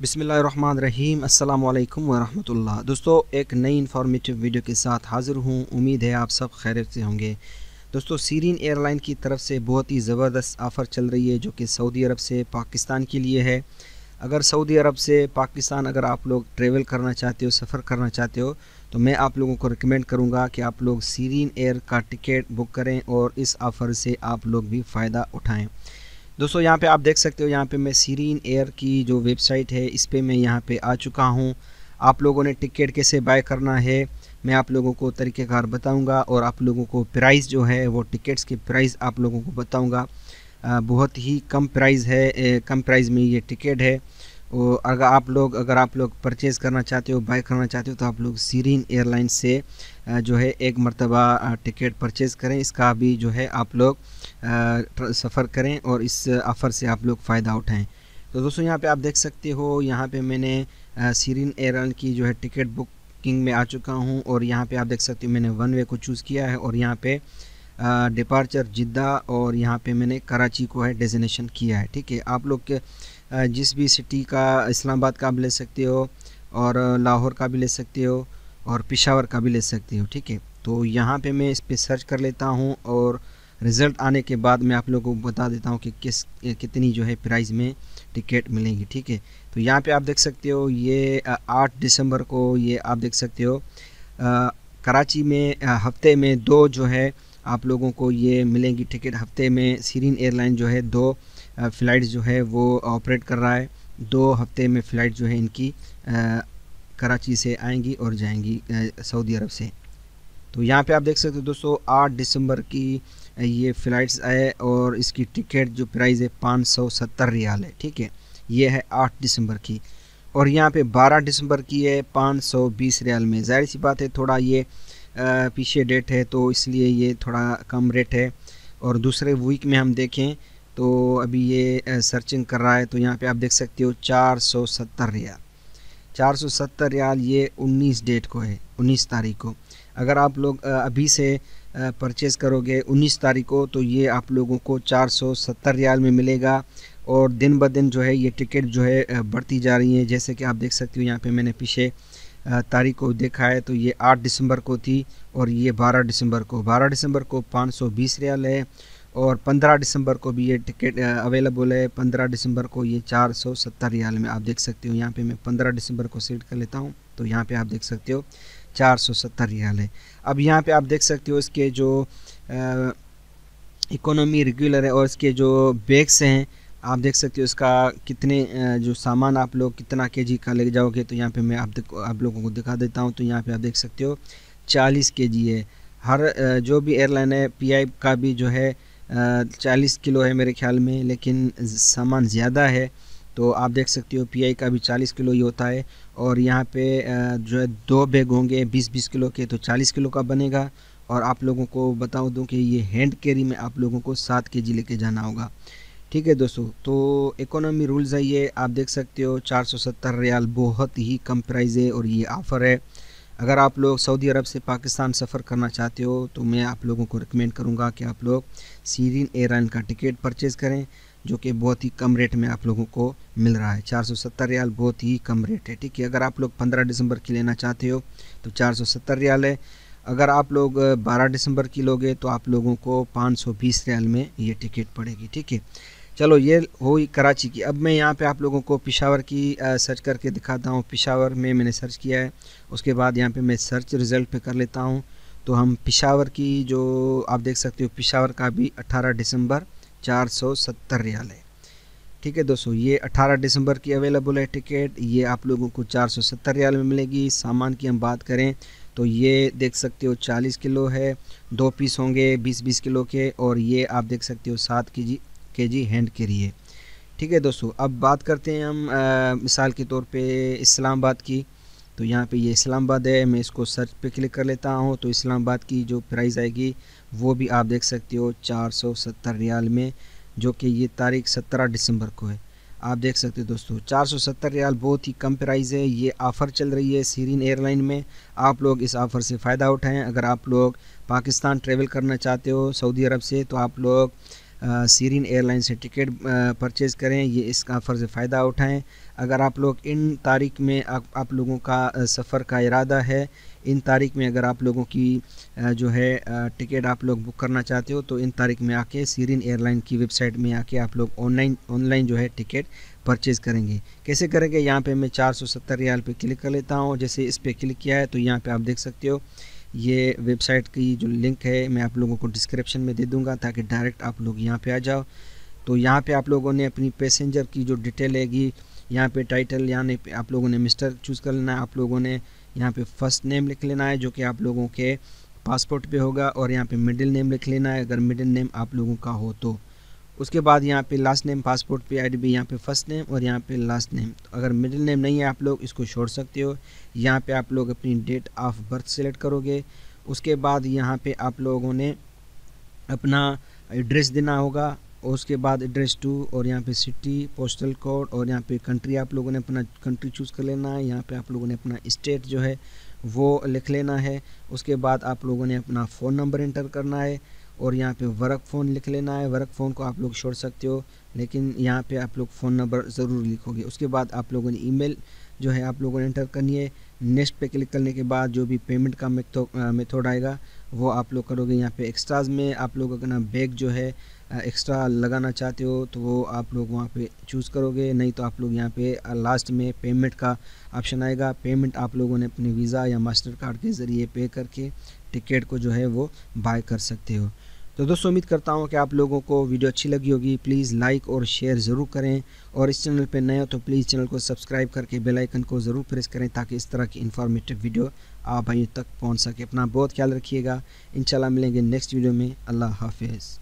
बिसमीम अल्लाम वरहमल दोस्तों एक नई इन्फॉर्मेटिव वीडियो के साथ हाज़िर हूँ उम्मीद है आप सब खैर से होंगे दोस्तों सीरीन एयरलाइन की तरफ से बहुत ही ज़बरदस्त आफ़र चल रही है जो कि सऊदी अरब से पाकिस्तान के लिए है अगर सऊदी अरब से पाकिस्तान अगर आप लोग ट्रेवल करना चाहते हो सफ़र करना चाहते हो तो मैं आप लोगों को रिकमेंड करूँगा कि आप लोग सीरीन एयर का टिकट बुक करें और इस ऑफ़र से आप लोग भी फ़ायदा उठाएँ दोस्तों यहाँ पे आप देख सकते हो यहाँ पे मैं सीरीन एयर की जो वेबसाइट है इस पर मैं यहाँ पे आ चुका हूँ आप लोगों ने टिकट कैसे बाय करना है मैं आप लोगों को तरीक़ेकार बताऊंगा और आप लोगों को प्राइस जो है वो टिकट्स के प्राइस आप लोगों को बताऊंगा बहुत ही कम प्राइस है ए, कम प्राइस में ये टिकट है और अगर आप लोग अगर आप लोग परचेज़ करना चाहते हो बाय करना चाहते हो तो आप लोग सीरीन एयरलाइन से जो है एक मरतबा टिकट परचेज़ करें इसका भी जो है आप लोग सफ़र करें और इस ऑफ़र से आप लोग फ़ायदा उठाएँ तो दोस्तों यहाँ पे आप देख सकते हो यहाँ पे मैंने सीरीन एयरलाइन की जो है टिकट बुकिंग में आ चुका हूँ और यहाँ पे आप देख सकते हो मैंने वन वे को चूज़ किया है और यहाँ पे डिपार्चर जिद्दा और यहाँ पे मैंने कराची को है डेजिनेशन किया है ठीक है आप लोग के जिस भी सिटी का इस्लामाबाद का भी ले सकते हो और लाहौर का भी ले सकते हो और पिशावर का भी ले सकते हो ठीक है तो यहाँ पे मैं इस पर सर्च कर लेता हूँ और रिज़ल्ट आने के बाद मैं आप लोगों को बता देता हूँ कि किस कितनी जो है प्राइस में टिकट मिलेंगी ठीक है तो यहाँ पे आप देख सकते हो ये आठ दिसंबर को ये आप देख सकते हो आ, कराची में हफ्ते में दो जो है आप लोगों को ये मिलेंगी टिकट हफ्ते में सीरीन एयरलाइन जो है दो फ़्लाइट जो है वो ऑपरेट कर रहा है दो हफ्ते में फ़्लाइट जो है इनकी आ, कराची से आएंगी और जाएंगी सऊदी अरब से तो यहाँ पे आप देख सकते हो दोस्तों 8 दिसंबर की ये फ़्लाइट्स आए और इसकी टिकट जो प्राइस है पाँच सौ सत्तर रियाल है ठीक है ये है आठ दिसंबर की और यहाँ पे बारह दिसंबर की है पाँच सौ बीस रियाल में ज़ाहिर सी बात है थोड़ा ये पीछे डेट है तो इसलिए ये थोड़ा कम रेट है और दूसरे वीक में हम देखें तो अभी ये सर्चिंग कर रहा है तो यहाँ पर आप देख सकते हो चार सौ सत्तर रियाल चार सौ सत्तर रियाल ये उन्नीस डेट को है उन्नीस तारीख को अगर आप लोग अभी से परचेज़ करोगे 19 तारीख को तो ये आप लोगों को 470 रियाल में मिलेगा और दिन ब दिन जो है ये टिकट जो है बढ़ती जा रही है जैसे कि आप देख सकते हो यहाँ पे मैंने पीछे तारीख को देखा है तो ये 8 दिसंबर को थी और ये 12 दिसंबर को 12 दिसंबर को 520 रियाल है और 15 दिसंबर को भी ये टिकट अवेलेबल है 15 दिसंबर को ये 470 रियाल में आप देख सकते हो यहाँ पे मैं 15 दिसंबर को सेट कर लेता हूँ तो यहाँ पे आप देख सकते हो चार सौ सत्तर रियाल है अब यहाँ पे आप देख सकते हो इसके जो इकोनॉमी रेगुलर है और इसके जो बैग्स हैं आप देख सकते हो इसका कितने जो सामान आप लोग कितना केजी का ले जाओगे तो यहाँ पे मैं आप आप लोगों को दिखा देता हूँ तो यहाँ पे आप देख सकते हो चालीस के जी है हर जो भी एयरलाइन है पीआई का भी जो है चालीस किलो है मेरे ख्याल में लेकिन सामान ज़्यादा है तो आप देख सकते हो पीआई का भी 40 किलो ही होता है और यहाँ पे जो है दो बैग होंगे 20-20 किलो के तो 40 किलो का बनेगा और आप लोगों को बताओ दूँ तो कि ये हैंड कैरी में आप लोगों को सात के जी लेके जाना होगा ठीक है दोस्तों तो इकोनॉमी रूल्स है ये आप देख सकते हो चार रियाल बहुत ही कम प्राइज़ है और ये ऑफ़र है अगर आप लोग सऊदी अरब से पाकिस्तान सफ़र करना चाहते हो तो मैं आप लोगों को रिकमेंड करूँगा कि आप लोग सीरीन एयरलाइन का टिकट परचेज़ करें जो कि बहुत ही कम रेट में आप लोगों को मिल रहा है चार सौ सत्तर रियाल बहुत ही कम रेट है ठीक है अगर आप लोग पंद्रह दिसंबर की लेना चाहते हो तो चार सौ सत्तर रियाल है अगर आप लोग 12 दिसंबर की लोगे तो आप लोगों को 520 रियाल में ये टिकट पड़ेगी ठीक है चलो ये हो कराची की अब मैं यहाँ पे आप लोगों को पिशावर की आ, सर्च करके दिखाता हूँ पिशावर में मैंने सर्च किया है उसके बाद यहाँ पे मैं सर्च रिज़ल्ट पे कर लेता हूँ तो हम पिशावर की जो आप देख सकते हो पिशावर का भी 18 दिसंबर चार सौ सत्तर रियाल है ठीक है दोस्तों ये 18 दिसंबर की अवेलेबल है टिकट ये आप लोगों को चार सौ सत्तर रियाल में मिलेगी सामान की हम बात करें तो ये देख सकते हो चालीस किलो है दो पीस होंगे बीस बीस किलो के और ये आप देख सकते हो सात के जी के जी हैंड के लिए ठीक है दोस्तों अब बात करते हैं हम आ, मिसाल के तौर पे इस्लामाबाद की तो यहाँ पे ये इस्लामाबाद है मैं इसको सर्च पे क्लिक कर लेता हूँ तो इस्लामाबाद की जो प्राइस आएगी वो भी आप देख सकते हो चार सौ सत्तर रियाल में जो कि ये तारीख सत्रह दिसंबर को है आप देख सकते हो दोस्तों चार सौ सत्तर रियाल बहुत ही कम प्राइस है ये ऑफ़र चल रही है सीरीन एयरलाइन में आप लोग इस ऑफ़र से फ़ायदा उठाएँ अगर आप लोग पाकिस्तान ट्रेवल करना चाहते हो सऊदी अरब से तो आप लोग सीरीन एयरलाइन से टिकट परचेज़ करें ये इसका फ़र्ज फ़ायदा उठाएं अगर आप लोग इन तारीख में आप, आप लोगों का सफ़र का इरादा है इन तारीख में अगर आप लोगों की जो है टिकट आप लोग बुक करना चाहते हो तो इन तारीख में आके सीरीन एयरलाइन की वेबसाइट में आके आप लोग ऑनलाइन ऑनलाइन जो है टिकट परचेज़ करेंगे कैसे करेंगे यहाँ पे मैं 470 रियाल पे क्लिक कर लेता हूँ जैसे इस पर क्लिक किया है तो यहाँ पे आप देख सकते हो ये वेबसाइट की जो लिंक है मैं आप लोगों को डिस्क्रिप्शन में दे दूँगा ताकि डायरेक्ट आप लोग यहाँ पर आ जाओ तो यहाँ पे आप लोगों ने अपनी पैसेंजर की जो डिटेल हैगी यहाँ पे टाइटल यहाँ पे आप लोगों ने मिस्टर चूज़ कर लेना है आप लोगों ने यहाँ पे फर्स्ट नेम लिख लेना है जो कि आप लोगों के पासपोर्ट पर होगा और यहाँ पर मिडिल नेम लिख लेना है अगर मिडिल नेम आप लोगों का हो तो उसके बाद यहाँ पे लास्ट नेम पासपोर्ट पे आई डी भी यहाँ पे फर्स्ट नेम और यहाँ पे लास्ट नेम तो अगर मिडिल नेम नहीं है आप लोग इसको छोड़ सकते हो यहाँ पे आप लोग अपनी डेट ऑफ बर्थ सेलेक्ट करोगे उसके बाद यहाँ पे आप लोगों ने अपना एड्रेस देना होगा और उसके बाद एड्रेस टू और यहाँ पे सिटी पोस्टल कोड और यहाँ पे कंट्री आप लोगों ने अपना कंट्री चूज़ कर लेना है यहाँ पे आप लोगों ने अपना स्टेट जो है वो लिख लेना है उसके बाद आप लोगों ने अपना फ़ोन नंबर इंटर करना है और यहाँ पे वर्क फ़ोन लिख लेना है वर्क फ़ोन को आप लोग छोड़ सकते हो लेकिन यहाँ पे आप लोग फ़ोन नंबर ज़रूर लिखोगे उसके बाद आप लोगों ने ईमेल जो है आप लोगों ने एंटर करनी है नेक्स्ट पे क्लिक करने के बाद जो भी पेमेंट का मेथड आएगा वो आप लोग करोगे यहाँ पे एक्स्ट्राज में आप लोग अपना बैग जो है एक्स्ट्रा लगाना चाहते हो तो वो आप लोग वहाँ पे चूज़ करोगे नहीं तो आप लोग यहाँ पे लास्ट में पेमेंट का ऑप्शन आएगा पेमेंट आप लोगों ने अपने वीज़ा या मास्टर कार्ड के ज़रिए पे करके टिकट को जो है वो बाय कर सकते हो तो दोस्तों उम्मीद करता हूँ कि आप लोगों को वीडियो अच्छी लगी होगी प्लीज़ लाइक और शेयर ज़रूर करें और इस चैनल पर नए हो तो प्लीज़ चैनल को सब्सक्राइब करके बेल आइकन को ज़रूर प्रेस करें ताकि इस तरह की इन्फॉर्मेटिव वीडियो आप भाइयों तक पहुँच सके अपना बहुत ख्याल रखिएगा इन मिलेंगे नेक्स्ट वीडियो में अल्लाह हाफिज़